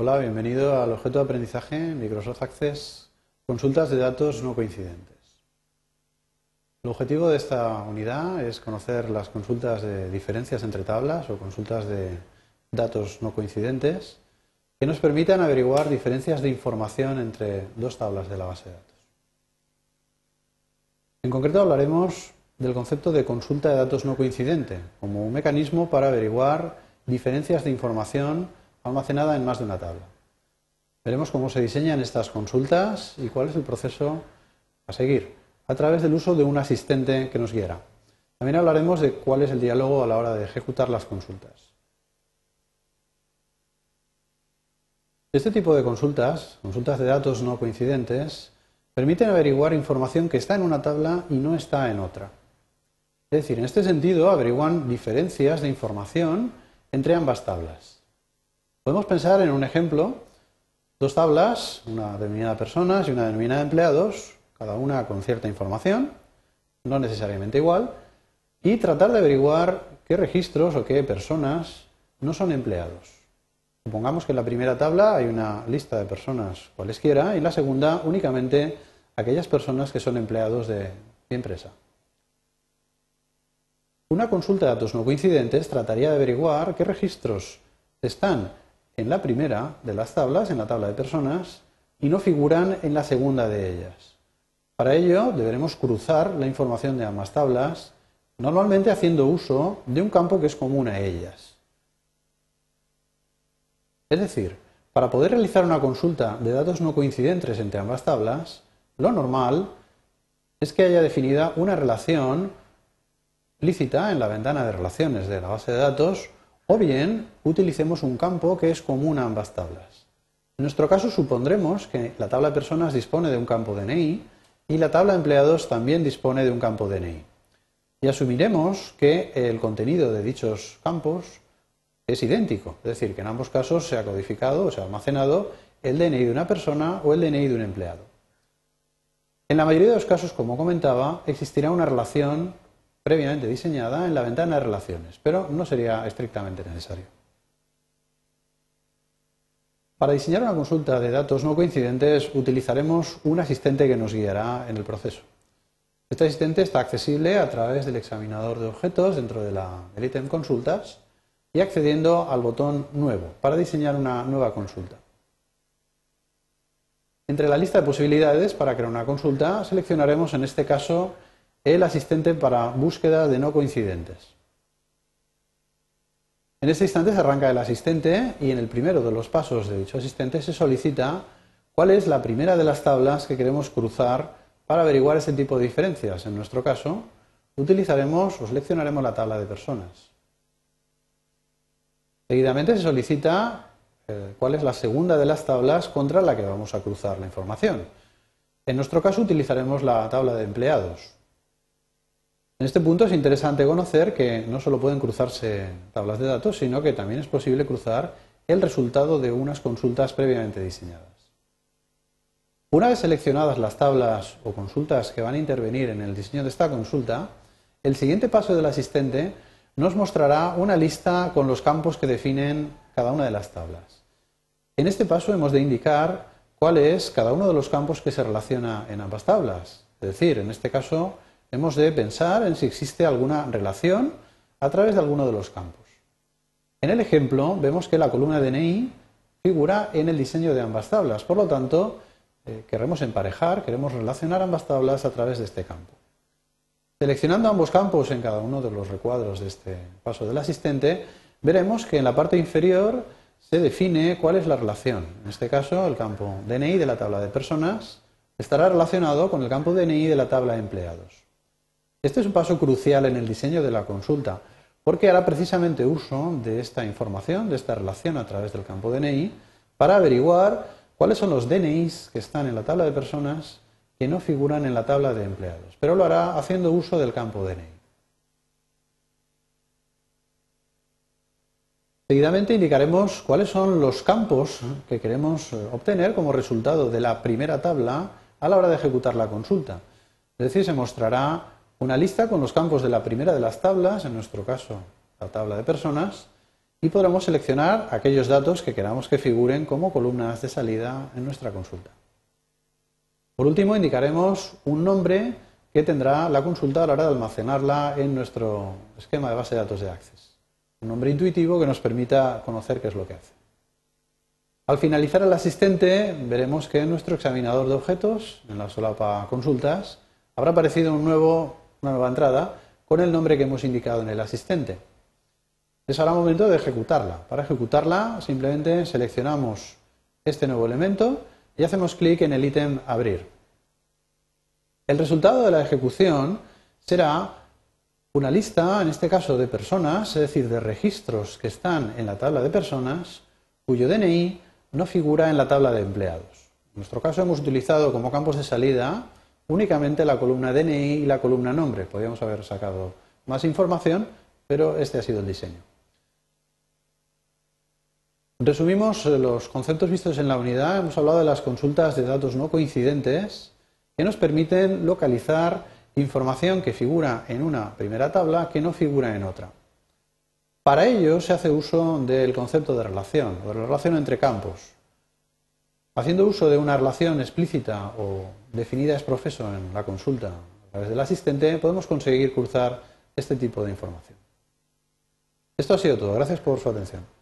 Hola, bienvenido al objeto de aprendizaje Microsoft Access, consultas de datos no coincidentes. El objetivo de esta unidad es conocer las consultas de diferencias entre tablas o consultas de datos no coincidentes que nos permitan averiguar diferencias de información entre dos tablas de la base de datos. En concreto hablaremos del concepto de consulta de datos no coincidente como un mecanismo para averiguar diferencias de información almacenada en más de una tabla. Veremos cómo se diseñan estas consultas y cuál es el proceso a seguir, a través del uso de un asistente que nos guiera. También hablaremos de cuál es el diálogo a la hora de ejecutar las consultas. Este tipo de consultas, consultas de datos no coincidentes, permiten averiguar información que está en una tabla y no está en otra. Es decir, en este sentido averiguan diferencias de información entre ambas tablas. Podemos pensar en un ejemplo, dos tablas, una denominada personas y una denominada empleados, cada una con cierta información, no necesariamente igual, y tratar de averiguar qué registros o qué personas no son empleados. Supongamos que en la primera tabla hay una lista de personas cualesquiera y en la segunda únicamente aquellas personas que son empleados de, mi empresa. Una consulta de datos no coincidentes trataría de averiguar qué registros están en la primera de las tablas, en la tabla de personas, y no figuran en la segunda de ellas. Para ello deberemos cruzar la información de ambas tablas, normalmente haciendo uso de un campo que es común a ellas. Es decir, para poder realizar una consulta de datos no coincidentes entre ambas tablas, lo normal es que haya definida una relación lícita en la ventana de relaciones de la base de datos o bien utilicemos un campo que es común a ambas tablas. En nuestro caso supondremos que la tabla de personas dispone de un campo DNI y la tabla de empleados también dispone de un campo DNI. Y asumiremos que el contenido de dichos campos es idéntico, es decir, que en ambos casos se ha codificado o se ha almacenado el DNI de una persona o el DNI de un empleado. En la mayoría de los casos, como comentaba, existirá una relación previamente diseñada en la ventana de relaciones, pero no sería estrictamente necesario. Para diseñar una consulta de datos no coincidentes utilizaremos un asistente que nos guiará en el proceso. Este asistente está accesible a través del examinador de objetos dentro de la, del ítem consultas y accediendo al botón nuevo para diseñar una nueva consulta. Entre la lista de posibilidades para crear una consulta seleccionaremos en este caso el asistente para búsqueda de no coincidentes. En este instante se arranca el asistente y en el primero de los pasos de dicho asistente se solicita cuál es la primera de las tablas que queremos cruzar para averiguar ese tipo de diferencias. En nuestro caso, utilizaremos o seleccionaremos la tabla de personas. Seguidamente se solicita eh, cuál es la segunda de las tablas contra la que vamos a cruzar la información. En nuestro caso utilizaremos la tabla de empleados. En este punto es interesante conocer que no solo pueden cruzarse tablas de datos, sino que también es posible cruzar el resultado de unas consultas previamente diseñadas. Una vez seleccionadas las tablas o consultas que van a intervenir en el diseño de esta consulta, el siguiente paso del asistente nos mostrará una lista con los campos que definen cada una de las tablas. En este paso hemos de indicar cuál es cada uno de los campos que se relaciona en ambas tablas. Es decir, en este caso, Hemos de pensar en si existe alguna relación a través de alguno de los campos. En el ejemplo vemos que la columna DNI figura en el diseño de ambas tablas, por lo tanto eh, queremos emparejar, queremos relacionar ambas tablas a través de este campo. Seleccionando ambos campos en cada uno de los recuadros de este paso del asistente, veremos que en la parte inferior se define cuál es la relación. En este caso, el campo DNI de la tabla de personas estará relacionado con el campo DNI de la tabla de empleados. Este es un paso crucial en el diseño de la consulta, porque hará precisamente uso de esta información, de esta relación a través del campo DNI, para averiguar cuáles son los DNIs que están en la tabla de personas que no figuran en la tabla de empleados, pero lo hará haciendo uso del campo DNI. Seguidamente indicaremos cuáles son los campos que queremos eh, obtener como resultado de la primera tabla a la hora de ejecutar la consulta. Es decir, se mostrará una lista con los campos de la primera de las tablas, en nuestro caso la tabla de personas, y podremos seleccionar aquellos datos que queramos que figuren como columnas de salida en nuestra consulta. Por último, indicaremos un nombre que tendrá la consulta a la hora de almacenarla en nuestro esquema de base de datos de Access. Un nombre intuitivo que nos permita conocer qué es lo que hace. Al finalizar el asistente, veremos que en nuestro examinador de objetos, en la solapa consultas, habrá aparecido un nuevo una nueva entrada con el nombre que hemos indicado en el asistente. Es ahora momento de ejecutarla. Para ejecutarla simplemente seleccionamos este nuevo elemento y hacemos clic en el ítem abrir. El resultado de la ejecución será una lista, en este caso de personas, es decir, de registros que están en la tabla de personas cuyo DNI no figura en la tabla de empleados. En nuestro caso hemos utilizado como campos de salida únicamente la columna DNI y la columna nombre. Podríamos haber sacado más información, pero este ha sido el diseño. Resumimos eh, los conceptos vistos en la unidad. Hemos hablado de las consultas de datos no coincidentes que nos permiten localizar información que figura en una primera tabla que no figura en otra. Para ello se hace uso del concepto de relación, o de la relación entre campos. Haciendo uso de una relación explícita o definida es profeso en la consulta a través del asistente, podemos conseguir cruzar este tipo de información. Esto ha sido todo. Gracias por su atención.